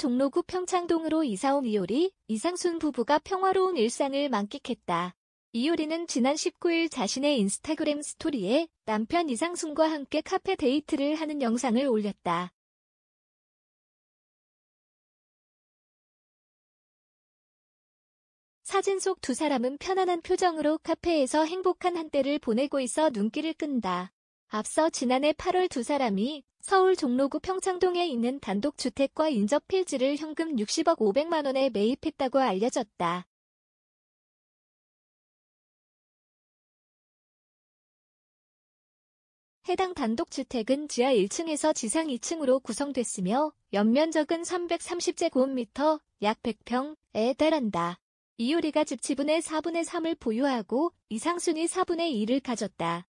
종로구 평창동으로 이사온 이효리, 이상순 부부가 평화로운 일상을 만끽했다. 이효리는 지난 19일 자신의 인스타그램 스토리에 남편 이상순과 함께 카페 데이트를 하는 영상을 올렸다. 사진 속 두 사람은 편안한 표정으로 카페에서 행복한 한때를 보내고 있어 눈길을 끈다. 앞서 지난해 8월 두 사람이 서울 종로구 평창동에 있는 단독주택과 인접 필지를 현금 60억 500만 원에 매입했다고 알려졌다. 해당 단독주택은 지하 1층에서 지상 2층으로 구성됐으며 연면적은 330제곱미터 약 100평에 달한다. 이효리가 집 지분의 4분의 3을 보유하고 이상순이 4분의 2를 가졌다.